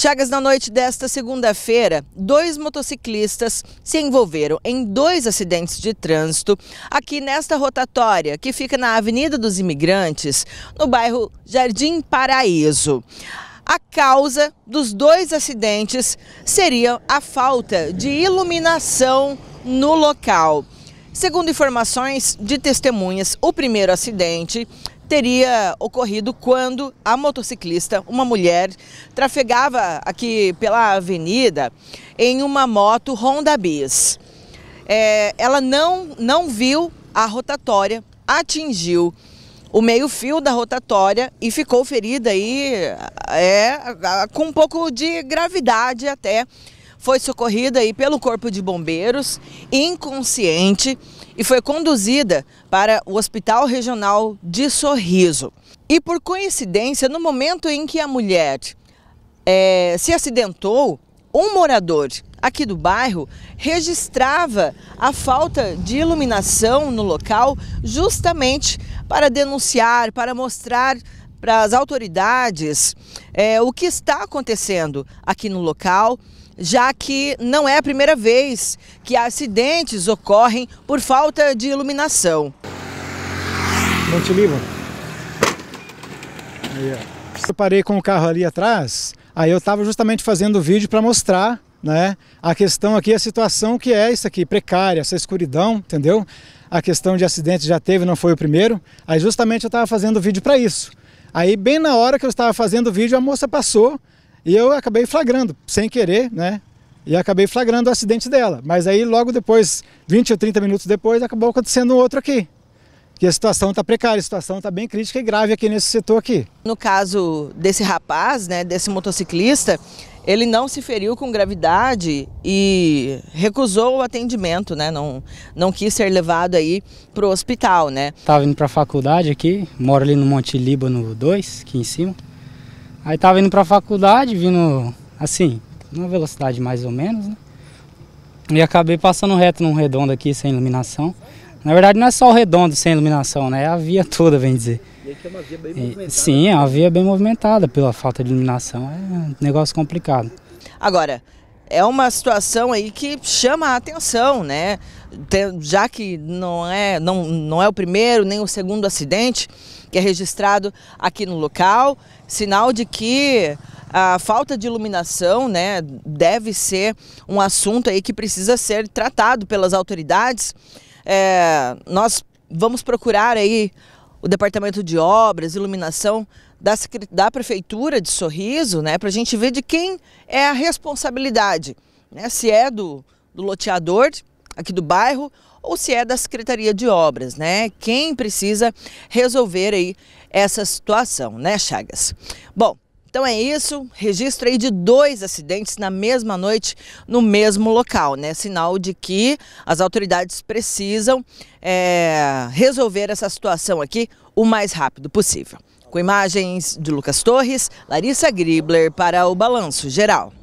Chagas, na noite desta segunda-feira, dois motociclistas se envolveram em dois acidentes de trânsito aqui nesta rotatória, que fica na Avenida dos Imigrantes, no bairro Jardim Paraíso. A causa dos dois acidentes seria a falta de iluminação no local. Segundo informações de testemunhas, o primeiro acidente teria ocorrido quando a motociclista, uma mulher, trafegava aqui pela avenida em uma moto Honda Bis. É, ela não, não viu a rotatória, atingiu o meio-fio da rotatória e ficou ferida aí é, com um pouco de gravidade até. Foi socorrida aí pelo Corpo de Bombeiros, inconsciente e foi conduzida para o Hospital Regional de Sorriso. E por coincidência, no momento em que a mulher é, se acidentou, um morador aqui do bairro registrava a falta de iluminação no local justamente para denunciar, para mostrar para as autoridades é, o que está acontecendo aqui no local já que não é a primeira vez que acidentes ocorrem por falta de iluminação. te ligo Eu parei com o carro ali atrás, aí eu estava justamente fazendo o vídeo para mostrar né, a questão aqui, a situação que é isso aqui, precária, essa escuridão, entendeu? A questão de acidente já teve, não foi o primeiro. Aí justamente eu estava fazendo o vídeo para isso. Aí bem na hora que eu estava fazendo o vídeo, a moça passou e eu acabei flagrando, sem querer, né? E acabei flagrando o acidente dela. Mas aí logo depois, 20 ou 30 minutos depois, acabou acontecendo outro aqui. Que a situação está precária, a situação está bem crítica e grave aqui nesse setor aqui. No caso desse rapaz, né, desse motociclista, ele não se feriu com gravidade e recusou o atendimento, né? Não, não quis ser levado aí para o hospital, né? estava indo para a faculdade aqui, moro ali no Monte Líbano 2, aqui em cima. Aí tava indo pra faculdade, vindo assim, numa velocidade mais ou menos, né? E acabei passando reto num redondo aqui sem iluminação. Na verdade não é só o redondo sem iluminação, né? É a via toda, vem dizer. E aqui é uma via bem movimentada. Sim, né? é uma via bem movimentada pela falta de iluminação. É um negócio complicado. Agora, é uma situação aí que chama a atenção, né? Já que não é, não, não é o primeiro nem o segundo acidente que é registrado aqui no local, sinal de que a falta de iluminação né, deve ser um assunto aí que precisa ser tratado pelas autoridades. É, nós vamos procurar aí o departamento de obras, iluminação, da, da Prefeitura de Sorriso, né, para a gente ver de quem é a responsabilidade, né, se é do, do loteador aqui do bairro ou se é da Secretaria de Obras, né? Quem precisa resolver aí essa situação, né, Chagas? Bom, então é isso, registro aí de dois acidentes na mesma noite, no mesmo local, né? Sinal de que as autoridades precisam é, resolver essa situação aqui o mais rápido possível. Com imagens de Lucas Torres, Larissa Gribler para o Balanço Geral.